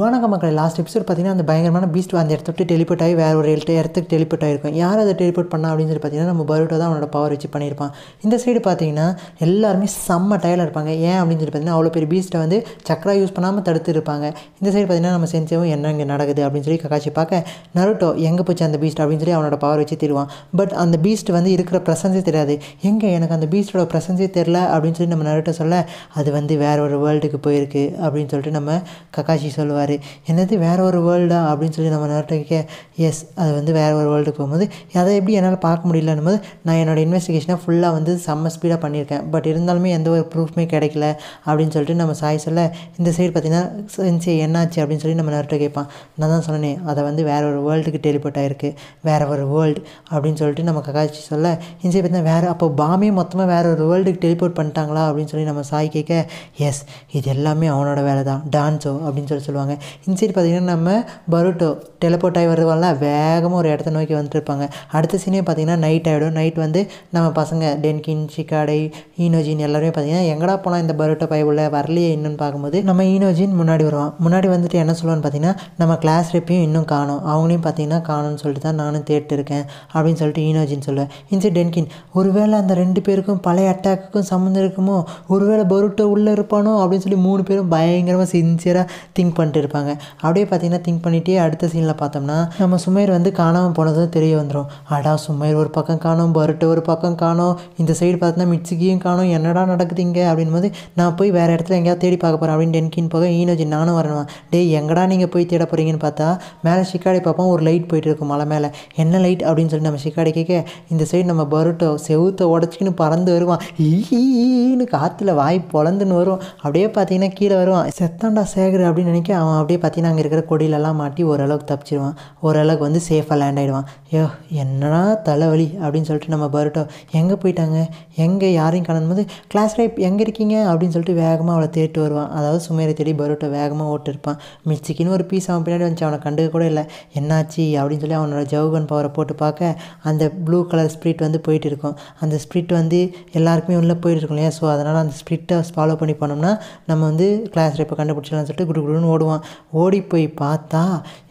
வணக்க மக்கள் last episode பார்த்திங்கன்னா அந்த பயங்கரமான பீஸ்ட் அந்த இடத்த விட்டு டெலிபோட் ஆகி வேறு ஒரு இடத்துக்கு டெலிபோட் ஆகிருக்கும் யார் அதை டெலிபோட் பண்ணா அப்படின்னு சொல்லி பார்த்தீங்கன்னா நம்ம பரோட்டோ தான் அவனோட பவர் வச்சு பண்ணியிருப்பான் இந்த சைடு பார்த்தீங்கன்னா எல்லாருமே செம்ம டயர்டாக இருப்பாங்க ஏன் அப்படின்னு சொல்லி பார்த்தீங்கன்னா அவ்வளோ பெரிய பீஸ்ட்டை வந்து சக்கரா யூஸ் பண்ணாமல் தடுத்து இருப்பாங்க இந்த சைடு பார்த்தீங்கன்னா நம்ம செஞ்சவும் என்ன இங்கே நடக்குது அப்படின்னு சொல்லி கக்காச்சி பார்க்க நருட்டோ எங்கே போச்சு அந்த பீஸ்ட் அப்படின்னு சொல்லி அவனோட பவர் வச்சு தருவான் பட் அந்த பீஸ்ட் வந்து இருக்கிற பிரசன்ஸே தெரியாது எங்கே எனக்கு அந்த பீஸ்டோட பிரசன்ஸே தெரில அப்படின்னு சொல்லி நம்ம நருட்டோ சொல்ல அது வந்து வேற ஒரு வேர்ல்டுக்கு போயிருக்கு அப்படின்னு சொல்லிட்டு நம்ம கக்காச்சி சொல்லுவோம் சொல்லுவார் என்னது வேறு ஒரு வேர்ல்டா அப்படின்னு சொல்லி நம்ம கேட்க எஸ் அது வந்து வேறு ஒரு வேர்ல்டுக்கு போகும்போது அதை எப்படி என்னால் பார்க்க முடியலன்னு போது நான் என்னோடய இன்வெஸ்டிகேஷனை ஃபுல்லாக வந்து செம்ம ஸ்பீடாக பண்ணியிருக்கேன் பட் இருந்தாலுமே எந்த ஒரு ப்ரூஃப்மே கிடைக்கல அப்படின்னு சொல்லிட்டு நம்ம சாய் சொல்ல இந்த சைடு பார்த்திங்கன்னா சென்சி என்னாச்சு அப்படின்னு சொல்லி நம்ம நேரத்தை கேட்பான் நான் தான் சொன்னேன் அதை வந்து வேறு ஒரு வேர்ல்டுக்கு டெலிபோர்ட் ஆகிருக்கு வேறு ஒரு வேர்ல்டு அப்படின்னு சொல்லிட்டு நம்ம ககாச்சி சொல்ல இந்த சைடு பார்த்தீங்கன்னா வேறு அப்போ பாமே மொத்தமாக வேறு ஒரு வேர்ல்டுக்கு டெலிபோர்ட் பண்ணிட்டாங்களா அப்படின்னு சொல்லி நம்ம சாய் கேட்க எஸ் இது எல்லாமே அவனோட வேலை தான் டான்ஸோ அப்படின்னு சொல்லி சொல்லுவாங்க பண்ணுவாங்க இன்சைட் பார்த்தீங்கன்னா நம்ம பரோட்டோ டெலபோர்ட் ஆகி வருவாங்கலாம் வேகமாக ஒரு இடத்த நோக்கி வந்துட்டு இருப்பாங்க அடுத்த சீனே பார்த்தீங்கன்னா நைட் ஆகிடும் நைட் வந்து நம்ம பசங்க டென்கின் சிக்காடை ஈனோஜின் எல்லாருமே பார்த்திங்கன்னா எங்கடா போனால் இந்த பரோட்டோ பை உள்ள வரலையே இன்னும் பார்க்கும்போது நம்ம ஈனோஜின் முன்னாடி வருவான் முன்னாடி வந்துட்டு என்ன சொல்லுவான்னு பார்த்தீங்கன்னா நம்ம கிளாஸ் ரெப்பையும் இன்னும் காணும் அவங்களையும் பார்த்தீங்கன்னா காணும்னு சொல்லிட்டு தான் நானும் தேடிட்டு இருக்கேன் அப்படின்னு சொல்லிட்டு ஈனோஜின் சொல்லுவேன் இன்சைட் டென்கின் ஒருவேளை அந்த ரெண்டு பேருக்கும் பழைய அட்டாக்குக்கும் சம்மந்தம் இருக்குமோ ஒருவேளை பரோட்டோ உள்ளே இருப்பானோ அப்படின்னு சொல்லி மூணு பேரும் பயங்கரமாக சின்சியராக திங்க் பண்ணிட்டு பண்ணிட்டு இருப்பாங்க அப்படியே பார்த்தீங்கன்னா திங்க் பண்ணிகிட்டே அடுத்த சீனில் பார்த்தோம்னா நம்ம சுமேர் வந்து காணாமல் போனதும் தெரிய வந்துடும் அடா சுமேர் ஒரு பக்கம் காணும் பருட்டு ஒரு பக்கம் காணும் இந்த சைடு பார்த்தோன்னா மிட்ஸுக்கியும் காணும் என்னடா இங்கே அப்படின்னு போது நான் போய் வேறு இடத்துல எங்கேயாவது தேடி பார்க்க போகிறேன் அப்படின்னு டென்கின் போக ஈனோஜி நானும் வரணும் டே எங்கடா நீங்கள் போய் தேட போகிறீங்கன்னு பார்த்தா மேலே சிக்காடி பார்ப்போம் ஒரு லைட் போயிட்டு இருக்கும் மலை மேலே என்ன லைட் அப்படின்னு சொல்லி நம்ம சிக்காடி கேட்க இந்த சைடு நம்ம பருட்டோ செவுத்தை உடச்சிக்கின்னு பறந்து வருவான் ஈன்னு காற்றுல வாய் பொழந்துன்னு வரும் அப்படியே பார்த்தீங்கன்னா கீழே வருவான் செத்தாண்டா சேகர் அப்படின்னு நினைக்க அவன் அப்படியே பார்த்தீங்கன்னா அங்கே இருக்கிற கொடியிலலாம் மாட்டி ஓரளவுக்கு தப்பிச்சிடுவான் ஓரளவுக்கு வந்து சேஃபாக லேண்ட் ஆகிடுவான் ஐயோ என்னடா தலைவலி அப்படின்னு சொல்லிட்டு நம்ம பருட்டோ எங்கே போயிட்டாங்க எங்கே யாரையும் காணும் போது கிளாஸ் ரைப் எங்கே இருக்கீங்க அப்படின்னு சொல்லிட்டு வேகமாக அவளை தேடிட்டு வருவான் அதாவது சுமேரை தேடி பருட்டோ வேகமாக ஓட்டிருப்பான் மிச்சிக்கின்னு ஒரு பீஸ் அவன் பின்னாடி வந்துச்சு அவனை கண்டுக்க கூட இல்லை என்னாச்சு அப்படின்னு சொல்லி அவனோட ஜவுகன் பவரை போட்டு பார்க்க அந்த ப்ளூ கலர் ஸ்பிரிட் வந்து போயிட்டு இருக்கும் அந்த ஸ்பிரிட் வந்து எல்லாருக்குமே உள்ளே போயிட்டு இருக்கும் இல்லையா ஸோ அதனால் அந்த ஸ்பிரிட்டை ஃபாலோ பண்ணி போனோம்னா நம்ம வந்து கிளாஸ் ரைப்பை கண்டுபிடிச்சலாம்னு சொல்லிட்டு குடு குடுன்னு ஓடுவான் பண்ணுவான் ஓடி போய் பார்த்தா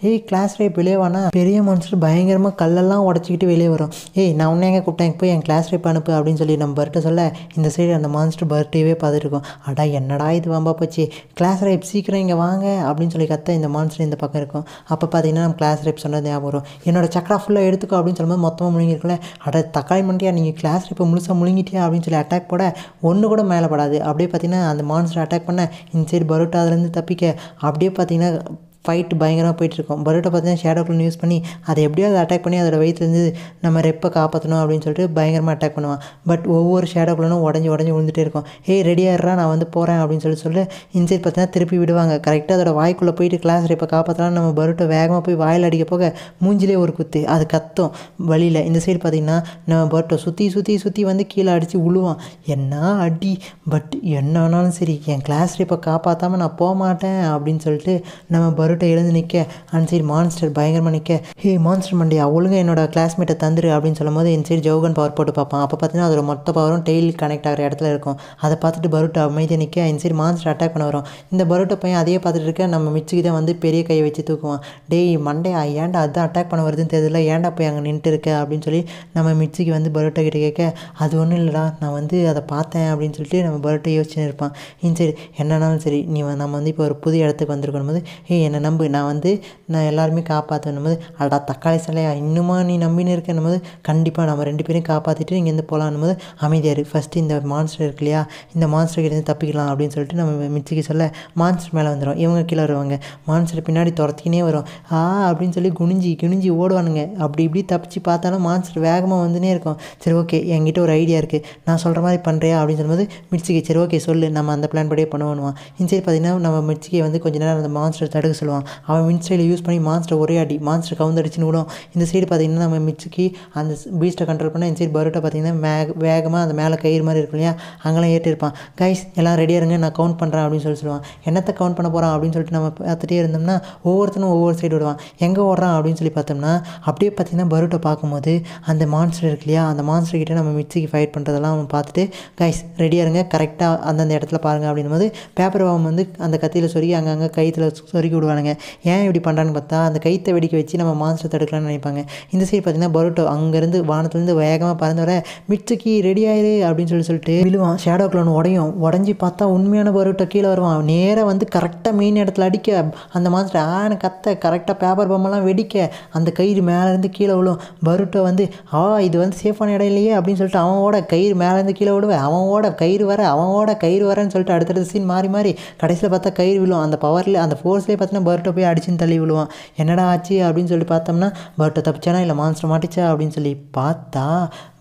ஏய் கிளாஸ் ரேப் வெளியே வானா பெரிய மனுஷன் பயங்கரமாக கல்லெல்லாம் உடச்சிக்கிட்டு வெளியே வரும் ஏய் நான் உன்னை எங்கே கூப்பிட்டேன் போய் என் கிளாஸ் ரேப் அனுப்பு அப்படின்னு சொல்லி நம்ம பர்ட்டை சொல்ல இந்த சைடு அந்த மான்ஸ்டர் பர்த்டேவே பார்த்துருக்கோம் அடா என்னடா இது வம்பா போச்சு கிளாஸ் ரேப் சீக்கிரம் இங்கே வாங்க அப்படின்னு சொல்லி கத்த இந்த மான்ஸ்டர் இந்த பக்கம் இருக்கும் அப்போ பார்த்தீங்கன்னா நம்ம கிளாஸ் ரேப் சொன்னது ஞாபகம் வரும் என்னோட சக்கரா ஃபுல்லாக எடுத்துக்கோ அப்படின்னு சொல்லும்போது மொத்தமாக முழுங்கிருக்கல அட தக்காளி மண்டியா நீங்கள் கிளாஸ் ரேப்பை முழுசாக முழுங்கிட்டியா அப்படின்னு சொல்லி அட்டாக் போட ஒன்று கூட மேலே படாது அப்படியே பார்த்தீங்கன்னா அந்த மான்ஸ்டர் அட்டாக் பண்ண இந்த சைடு அதுலேருந்து தப்பிக்க அப்படியே பார்த்தீங்கன்னா ஃபைட் பயங்கரமாக போயிட்டுருக்கோம் பரோட்டா பார்த்தீங்கன்னா ஷேடோ க்ளோன் யூஸ் பண்ணி அதை எப்படியோ அதை அட்டாக் பண்ணி அதோட வயிற்றுலேருந்து நம்ம ரெப்பை காப்பாற்றணும் அப்படின்னு சொல்லிட்டு பயங்கரமாக அட்டாக் பண்ணுவான் பட் ஒவ்வொரு ஷேடோ க்ளோனும் உடஞ்சி உடஞ்சி விழுந்துட்டே இருக்கும் ஹே ரெடியாகிறா நான் வந்து போகிறேன் அப்படின்னு சொல்லி சொல்லிட்டு இன்சைட் பார்த்தீங்கன்னா திருப்பி விடுவாங்க கரெக்டாக அதோட வாய்க்குள்ளே போயிட்டு கிளாஸ் ரெப்பை காப்பாற்றலாம் நம்ம பரோட்டா வேகமாக போய் வாயில் அடிக்க போக மூஞ்சிலே ஒரு குத்து அது கத்தும் வழியில் இந்த சைடு பார்த்திங்கன்னா நம்ம பரோட்டா சுற்றி சுற்றி சுற்றி வந்து கீழே அடித்து விழுவான் என்ன அடி பட் என்ன வேணாலும் சரி என் கிளாஸ் ரெப்பை காப்பாற்றாமல் நான் போக மாட்டேன் அப்படின்னு சொல்லிட்டு நம்ம பரோட்டா கருட்டை எழுந்து நிற்க அண்ட் சைடு மான்ஸ்டர் பயங்கரமாக நிற்க ஹே மான்ஸ்டர் மண்டியா ஒழுங்கு என்னோட கிளாஸ்மேட்டை தந்துரு அப்படின்னு சொல்லும் போது இந்த சைடு ஜோகன் பவர் போட்டு பார்ப்பான் அப்போ பார்த்தீங்கன்னா அதோட மொத்த பவரும் டெய்ல் கனெக்ட் ஆகிற இடத்துல இருக்கும் அதை பார்த்துட்டு பருட்டை அமைதியாக நிற்க இந்த சைடு மான்ஸ்டர் அட்டாக் பண்ண வரும் இந்த பருட்டை பையன் அதையே பார்த்துட்டு இருக்க நம்ம மிச்சுக்கு தான் வந்து பெரிய கையை வச்சு தூக்குவான் டேய் மண்டையா ஏன்டா அதுதான் அட்டாக் பண்ண வருதுன்னு தெரியல ஏன்டா போய் அங்கே நின்றுட்டு இருக்க அப்படின்னு சொல்லி நம்ம மிச்சிக்கு வந்து பரோட்டா கிட்ட கேட்க அது ஒன்றும் இல்லைடா நான் வந்து அதை பார்த்தேன் அப்படின்னு சொல்லிட்டு நம்ம பரோட்டா யோசிச்சுன்னு இருப்பான் இன் சரி என்னன்னாலும் சரி நீ நம்ம வந்து இப்போ ஒரு புது இடத்துக்கு வந்திருக்கணும் போது ஏய் என்ன நம்பு நான் வந்து நான் எல்லாருமே காப்பாற்றணும் போது அடா தக்காளி சிலையா இன்னுமா நீ நம்பின்னு இருக்கணும் போது கண்டிப்பாக நம்ம ரெண்டு பேரும் காப்பாற்றிட்டு இங்கேருந்து போகலான்னும் போது அமைதியாக இருக்குது ஃபஸ்ட்டு இந்த மான்ஸ்டர் இருக்கு இல்லையா இந்த மான்ஸ்டர் கிட்டேருந்து தப்பிக்கலாம் அப்படின்னு சொல்லிட்டு நம்ம மிச்சிக்கு சொல்ல மான்ஸ்டர் மேலே வந்துடும் இவங்க கீழே வருவாங்க மான்ஸ்டர் பின்னாடி துரத்திக்கினே வரும் ஆ அப்படின்னு சொல்லி குனிஞ்சி குனிஞ்சி ஓடுவானுங்க அப்படி இப்படி தப்பிச்சு பார்த்தாலும் மான்ஸ்டர் வேகமாக வந்துனே இருக்கும் சரி ஓகே என்கிட்ட ஒரு ஐடியா இருக்குது நான் சொல்கிற மாதிரி பண்ணுறியா அப்படின்னு சொல்லும்போது மிச்சிக்கு சரி ஓகே சொல்லு நம்ம அந்த பிளான் படியே பண்ணுவோம் சரி பார்த்திங்கன்னா நம்ம மிச்சிக்கை வந்து கொஞ்சம் நேரம் அந்த மான்ஸ்டர் தடுக்க சொல்லுவோம் போயிடுவான் அவன் சைடில் யூஸ் பண்ணி மான்ஸ்டர் ஒரே அடி மான்ஸ்டர் கவுந்தடிச்சுன்னு விடும் இந்த சைடு பார்த்திங்கன்னா நம்ம மிச்சுக்கு அந்த பீஸ்ட்டை கண்ட்ரோல் பண்ணால் இந்த சைடு பரோட்டா பார்த்திங்கன்னா மே வேகமாக அந்த மேலே கயிறு மாதிரி இருக்கும் இல்லையா அங்கெல்லாம் ஏற்றிருப்பான் கைஸ் எல்லாம் ரெடியாக இருங்க நான் கவுண்ட் பண்ணுறேன் அப்படின்னு சொல்லி சொல்லுவான் என்னத்தை கவுண்ட் பண்ண போகிறான் அப்படின்னு சொல்லிட்டு நம்ம பார்த்துட்டே இருந்தோம்னா ஒவ்வொருத்தனும் ஒவ்வொரு சைடு விடுவான் எங்கே ஓடுறான் அப்படின்னு சொல்லி பார்த்தோம்னா அப்படியே பார்த்திங்கன்னா பரோட்டா பார்க்கும்போது அந்த மான்ஸ்டர் இருக்கு இல்லையா அந்த மான்ஸ்டர் கிட்டே நம்ம மிச்சிக்கு ஃபைட் பண்ணுறதெல்லாம் அவன் பார்த்துட்டு கைஸ் ரெடியாக இருங்க கரெக்டாக அந்தந்த இடத்துல பாருங்கள் அப்படின்னும் போது பேப்பர் பாம்பு வந்து அந்த கத்தியில் சொருகி அங்கங்கே கைத்தில் சொருகி விடுவானுங்க பண்ணுவானுங்க ஏன் இப்படி பண்ணுறான்னு பார்த்தா அந்த கைத்தை வெடிக்க வச்சு நம்ம மாஸ்டர் தடுக்கலாம்னு நினைப்பாங்க இந்த சைடு பார்த்தீங்கன்னா பரோட்டோ அங்கேருந்து வானத்துலேருந்து வேகமாக பறந்து வர மிச்சுக்கு ரெடி ஆயிரு அப்படின்னு சொல்லி சொல்லிட்டு விழுவான் ஷேடோ க்ளோன் உடையும் உடஞ்சி பார்த்தா உண்மையான பரோட்டோ கீழே வருவான் நேராக வந்து கரெக்டாக மெயின் இடத்துல அடிக்க அந்த மாஸ்டர் ஆன கத்த கரெக்டாக பேப்பர் பொம்மெல்லாம் வெடிக்க அந்த கயிறு மேலேருந்து கீழே விழும் பரோட்டோ வந்து ஆ இது வந்து சேஃபான இடம் இல்லையே அப்படின்னு சொல்லிட்டு அவனோட கயிறு மேலேருந்து கீழே விடுவேன் அவனோட கயிறு வர அவனோட கயிறு வரேன்னு சொல்லிட்டு அடுத்தடுத்த சீன் மாறி மாறி கடைசியில் பார்த்தா கயிறு விழும் அந்த பவர்லேயே அந்த ஃபோர்ஸ்லேயே பார்த்தீங்கன்னா பர்ட்டை போய் அடிச்சுன்னு தள்ளி விழுவான் என்னடா ஆச்சு அப்படின்னு சொல்லி பார்த்தோம்னா பர்ட்டை தப்பிச்சானா இல்லை மான்ஸ்டர் மாட்டிச்சா அப்படின்னு சொல்லி பார்த்தா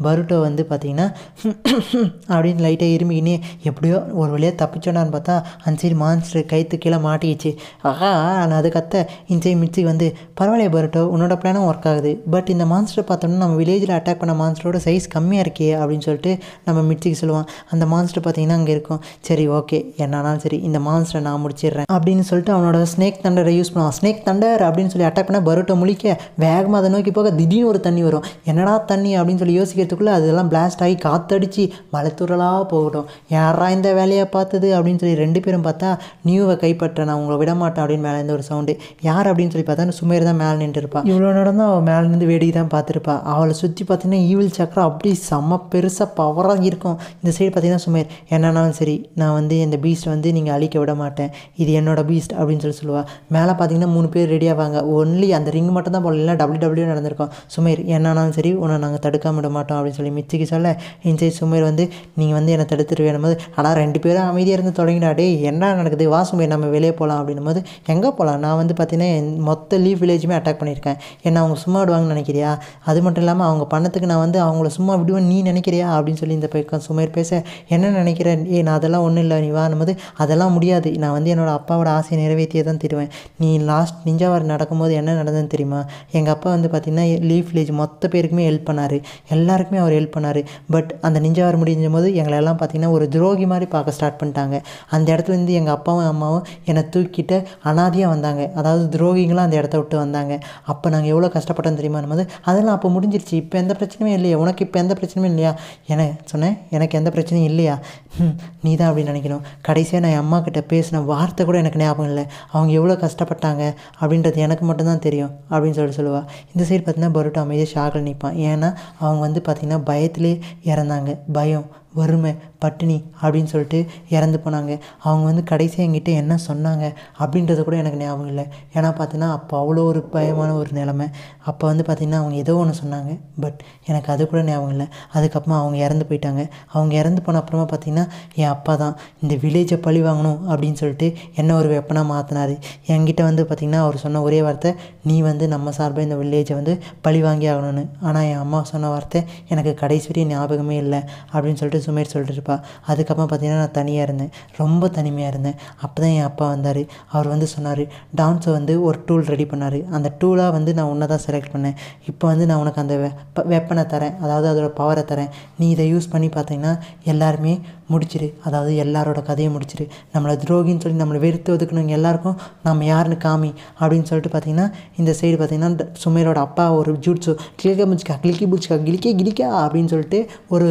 பருட்டோ வந்து பார்த்திங்கன்னா அப்படின்னு லைட்டாக இருமிக்கினே எப்படியோ ஒரு வழியாக தப்பிச்சோடான்னு பார்த்தா அந்த சைடு மான்ஸ்டர் கைத்து கீழே மாட்டிக்கிச்சு ஆஹா நான் அது கத்த இன்சை மிச்சி வந்து பரவாயில்ல பருட்டோ உன்னோட பிளானும் ஒர்க் ஆகுது பட் இந்த மான்ஸ்டரை பார்த்தோம்னா நம்ம வில்லேஜில் அட்டாக் பண்ண மான்ஸ்டரோட சைஸ் கம்மியாக இருக்கே அப்படின்னு சொல்லிட்டு நம்ம மிச்சிக்கு சொல்லுவான் அந்த மான்ஸ்டர் பார்த்திங்கன்னா அங்கே இருக்கும் சரி ஓகே என்னன்னாலும் சரி இந்த மான்ஸ்டரை நான் முடிச்சிடுறேன் அப்படின்னு சொல்லிட்டு அவனோட ஸ்னேக் தண்டரை யூஸ் பண்ணுவான் ஸ்னேக் தண்டர் அப்படின்னு சொல்லி அட்டாக் பண்ணால் பருட்டை முழிக்க வேகமாக அதை நோக்கி போக திடீர்னு ஒரு தண்ணி வரும் என்னடா தண்ணி அப்படின்னு சொல்லி யோசிக்கிறதுக்குள்ளே அதெல்லாம் பிளாஸ்ட் ஆகி காற்றடிச்சு மலைத்துறலாக போகட்டும் யாரா இந்த வேலையை பார்த்தது அப்படின்னு சொல்லி ரெண்டு பேரும் பார்த்தா நியூவை கைப்பற்ற நான் உங்களை விட மாட்டேன் அப்படின்னு மேலே இந்த ஒரு சவுண்டு யார் அப்படின்னு சொல்லி பார்த்தா சுமேர் தான் மேலே நின்றுருப்பா இவ்வளோ நடந்தால் அவள் மேலே நின்று வேடிக்கை தான் பார்த்துருப்பா அவளை சுற்றி பார்த்தீங்கன்னா ஈவில் சக்கரம் அப்படி செம்ம பெருசாக பவராக இருக்கும் இந்த சைடு பார்த்தீங்கன்னா சுமேர் என்னன்னாலும் சரி நான் வந்து இந்த பீஸ்ட் வந்து நீங்கள் அழிக்க விட மாட்டேன் இது என்னோடய பீஸ்ட் அப்படின்னு சொல்லி சொல்லுவாள் மேலே பார்த்தீங்கன்னா மூணு பேர் ஆவாங்க ஒன்லி அந்த ரிங் மட்டும் தான் போல இல்லை டபிள்யூ டபிள்யூ நடந்திருக்கும் சுமீர் என்னானாலும் சரி உன்னை நாங்கள் தடுக்க விட மாட்டோம் அப்படின்னு சொல்லி மிச்சிக்கு சொல்ல இன்சை சுமீர் வந்து நீங்கள் வந்து என்னை தடுத்துட்டு போது ஆனால் ரெண்டு பேரும் அமைதியாக இருந்து தொடங்கினாடே என்ன நடக்குது வா சுமீர் நம்ம வெளியே போகலாம் அப்படின்னு போது எங்கே போகலாம் நான் வந்து பார்த்தீங்கன்னா மொத்த லீவ் வில்லேஜுமே அட்டாக் பண்ணியிருக்கேன் என்ன அவங்க சும்மா விடுவாங்கன்னு நினைக்கிறியா அது மட்டும் இல்லாமல் அவங்க பண்ணத்துக்கு நான் வந்து அவங்கள சும்மா விடுவேன் நீ நினைக்கிறியா அப்படின்னு சொல்லி இந்த பக்கம் சுமேர் பேச என்ன நினைக்கிறேன் ஏ நான் அதெல்லாம் ஒன்றும் இல்லை நீ வானும் போது அதெல்லாம் முடியாது நான் வந்து என்னோடய அப்பாவோட ஆசையை நிறைவேற்றியே தான் தருவேன் நீ லாஸ்ட் நிஞ்சா வார் நடக்கும்போது என்ன நடந்ததுன்னு தெரியுமா எங்கள் அப்பா வந்து பார்த்திங்கன்னா லீவ் வில்லேஜ் மொத்த பேருக்குமே ஹெல்ப் பண்ணார் எல்லாருக்குமே அவர் ஹெல்ப் பண்ணார் பட் அந்த நிஞ்சா வார் முடிஞ்ச போது எங்களெல்லாம் பார்த்திங்கன்னா ஒரு துரோகி மாதிரி பார்க்க ஸ்டார்ட் பண்ணிட்டாங்க அந்த இடத்துலேருந்து எங்கள் அப்பாவும் அம்மாவும் என்னை தூக்கிட்டு அனாதியாக வந்தாங்க அதாவது துரோகிங்களாம் அந்த இடத்த விட்டு வந்தாங்க அப்போ நாங்கள் எவ்வளோ கஷ்டப்பட்டோம் தெரியுமா போது அதெல்லாம் அப்போ முடிஞ்சிருச்சு இப்போ எந்த பிரச்சனையும் இல்லையா உனக்கு இப்போ எந்த பிரச்சனையும் இல்லையா என சொன்னேன் எனக்கு எந்த பிரச்சனையும் இல்லையா நீ தான் அப்படின்னு நினைக்கணும் கடைசியாக நான் என் அம்மா கிட்ட பேசின வார்த்தை கூட எனக்கு ஞாபகம் இல்லை அவங்க எவ்வளோ கஷ்டப்பட்டாங்க அப்படின்றது எனக்கு மட்டும்தான் தெரியும் அப்படின்னு சொல்லி சொல்லுவாள் இந்த சைடு பார்த்தீங்கன்னா பரோட்டா அமைதியாக ஷாக்கில் நிற்பான் ஏன்னா அவங்க வந்து பார்த்திங்கன்னா பயத்திலே இறந்தாங்க பயம் வறுமை பட்டினி அப்படின்னு சொல்லிட்டு இறந்து போனாங்க அவங்க வந்து கடைசியாக எங்கிட்ட என்ன சொன்னாங்க அப்படின்றத கூட எனக்கு ஞாபகம் இல்லை ஏன்னா பார்த்தீங்கன்னா அப்போ அவ்வளோ ஒரு பயமான ஒரு நிலமை அப்போ வந்து பார்த்திங்கன்னா அவங்க ஏதோ ஒன்று சொன்னாங்க பட் எனக்கு அது கூட ஞாபகம் இல்லை அதுக்கப்புறம் அவங்க இறந்து போயிட்டாங்க அவங்க இறந்து போன அப்புறமா பார்த்திங்கன்னா என் அப்பா தான் இந்த வில்லேஜை பழி வாங்கணும் அப்படின்னு சொல்லிட்டு என்ன ஒரு வெப்பனாக மாற்றினார் என்கிட்ட வந்து பார்த்திங்கன்னா அவர் சொன்ன ஒரே வார்த்தை நீ வந்து நம்ம சார்பாக இந்த வில்லேஜை வந்து பழி வாங்கி ஆகணும்னு ஆனால் என் அம்மா சொன்ன வார்த்தை எனக்கு கடைசி ஞாபகமே இல்லை அப்படின்னு சொல்லிட்டு சுமேர் சொல்லிட்டு இருப்பா அதுக்கப்புறம் பார்த்தீங்கன்னா நான் தனியாக இருந்தேன் ரொம்ப தனிமையாக இருந்தேன் அப்போ தான் என் அப்பா வந்தார் அவர் வந்து சொன்னார் டான்ஸை வந்து ஒரு டூல் ரெடி பண்ணார் அந்த டூலாக வந்து நான் உன்னை தான் செலக்ட் பண்ணேன் இப்போ வந்து நான் உனக்கு அந்த வெப்ப வெப்பனை தரேன் அதாவது அதோடய பவரை தரேன் நீ இதை யூஸ் பண்ணி பார்த்தீங்கன்னா எல்லாருமே முடிச்சிரு அதாவது எல்லாரோட கதையும் முடிச்சிரு நம்மளை துரோகின்னு சொல்லி நம்மளை வெறுத்து ஒதுக்கணும் எல்லாருக்கும் நம்ம யாருன்னு காமி அப்படின்னு சொல்லிட்டு பார்த்தீங்கன்னா இந்த சைடு பார்த்தீங்கன்னா சுமேரோட அப்பா ஒரு ஜூட்ஸோ கிளிக்க முடிச்சிக்கா கிளிக்கி பிடிச்சிக்கா கிளிக்கே கிளிக்கா அப்படின்னு சொல்லிட்டு ஒரு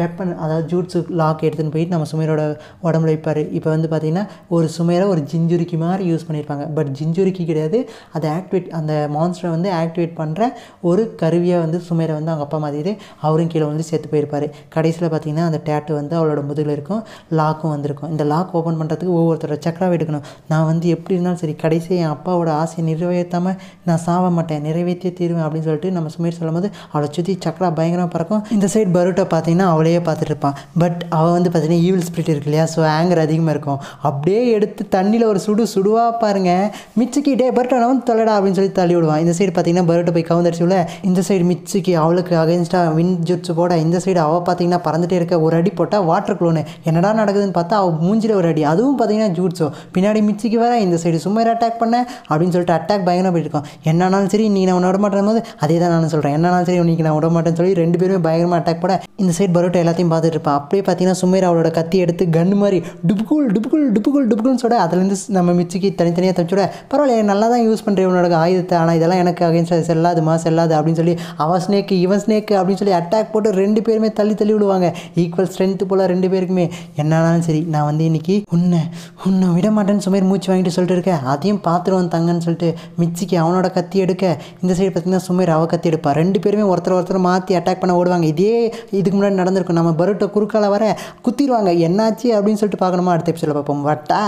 வெப்பன் அதாவது ஜூட்ஸு லாக் எடுத்துன்னு போயிட்டு நம்ம சுமையரோட உடம்புல வைப்பார் இப்போ வந்து பார்த்திங்கன்னா ஒரு சுமையரை ஒரு ஜிஞ்சுருக்கி மாதிரி யூஸ் பண்ணியிருப்பாங்க பட் ஜிஞ்சுரிக்கி கிடையாது அதை ஆக்டிவேட் அந்த மான்ஸ்டரை வந்து ஆக்டிவேட் பண்ணுற ஒரு கருவியாக வந்து சுமையரை வந்து அவங்க அப்பா மாதிரி அவரும் கீழே வந்து சேர்த்து போயிருப்பார் கடைசியில் பார்த்திங்கன்னா அந்த டேட்டு வந்து அவளோட முதுகில் இருக்கும் லாக்கும் வந்திருக்கும் இந்த லாக் ஓப்பன் பண்ணுறதுக்கு ஒவ்வொருத்தரோட சக்கராக எடுக்கணும் நான் வந்து எப்படி இருந்தாலும் சரி கடைசியாக என் அப்பாவோட ஆசையை நிறைவேற்றாமல் நான் சாவ மாட்டேன் நிறைவேற்றியே தீருவேன் அப்படின்னு சொல்லிட்டு நம்ம சுமையர் சொல்லும்போது அவளை சுற்றி சக்கரா பயங்கரமாக பறக்கும் இந்த சைடு பரோட்டா பார்த்திங்கன்னா அவளையே பார்த்துட்டு இருப்பான் பட் அவள் வந்து பார்த்தீங்கன்னா ஈவில் ஸ்பிரிட் இருக்கு இல்லையா ஸோ ஆங்கர் அதிகமாக இருக்கும் அப்படியே எடுத்து தண்ணியில் ஒரு சுடு சுடுவா பாருங்கள் மிச்சுக்கிட்டே பர்ட் அவன் தொலைடா அப்படின்னு சொல்லி தள்ளி விடுவான் இந்த சைடு பார்த்தீங்கன்னா பரோட்டை போய் விட இந்த சைடு மிச்சுக்கு அவளுக்கு அகேன்ஸ்டாக வின் ஜுட்ஸு போட இந்த சைடு அவள் பார்த்தீங்கன்னா பறந்துட்டே இருக்க ஒரு அடி போட்டால் வாட்டர் குளோனு என்னடா நடக்குதுன்னு பார்த்தா அவள் மூஞ்சில் ஒரு அடி அதுவும் பார்த்தீங்கன்னா ஜூட்ஸோ பின்னாடி மிச்சிக்கு வர இந்த சைடு சும்மா அட்டாக் பண்ண அப்படின்னு சொல்லிட்டு அட்டாக் பயங்கரம் போயிருக்கோம் என்னன்னாலும் சரி நீ நான் உன்னை விட மாட்டேன் போது அதே தான் நான் சொல்கிறேன் என்னன்னாலும் சரி உனக்கு நான் விட மாட்டேன்னு சொல்லி ரெண்டு பேருமே பயங்கரமாக அட்டாக் போட இந்த சைடு பரோட்டா போட்டு எல்லாத்தையும் பார்த்துட்டு இருப்பான் அப்படியே பார்த்தீங்கன்னா சுமேர் அவளோட கத்தி எடுத்து கன் மாதிரி டுப்புக்குள் டுப்புக்குள் டுப்புக்குள் டுப்புக்குள்னு சொல்ல அதுலேருந்து நம்ம மிச்சிக்கு தனித்தனியாக தப்பிச்சுட பரவாயில்ல நல்லா தான் யூஸ் பண்ணுறேன் இவனோட ஆயுதத்தை ஆனால் இதெல்லாம் எனக்கு அகைன்ஸ்டாக செல்லாதுமா செல்லாது அப்படின்னு சொல்லி அவ ஸ்னேக்கு இவன் ஸ்னேக்கு அப்படின்னு சொல்லி அட்டாக் போட்டு ரெண்டு பேருமே தள்ளி தள்ளி விடுவாங்க ஈக்குவல் ஸ்ட்ரென்த்து போல் ரெண்டு பேருக்குமே என்னானாலும் சரி நான் வந்து இன்னைக்கு உன்னை உன்னை விட மாட்டேன்னு சுமேர் மூச்சு வாங்கிட்டு சொல்லிட்டு இருக்கேன் அதையும் பார்த்துருவான் தங்கன்னு சொல்லிட்டு மிச்சிக்கு அவனோட கத்தி எடுக்க இந்த சைடு பார்த்தீங்கன்னா சுமேர் அவ கத்தி எடுப்பா ரெண்டு பேருமே ஒருத்தர் ஒருத்தர் மாற்றி அட்டாக் பண்ண ஓடுவாங்க இதே இதுக்கு முன்னாடி நடந்து வந்திருக்கும் நம்ம பருட்டை குறுக்கால வர குத்திடுவாங்க என்னாச்சு அப்படின்னு சொல்லிட்டு பார்க்கணுமா அடுத்த எபிசோட பார்ப்போம் வட்டா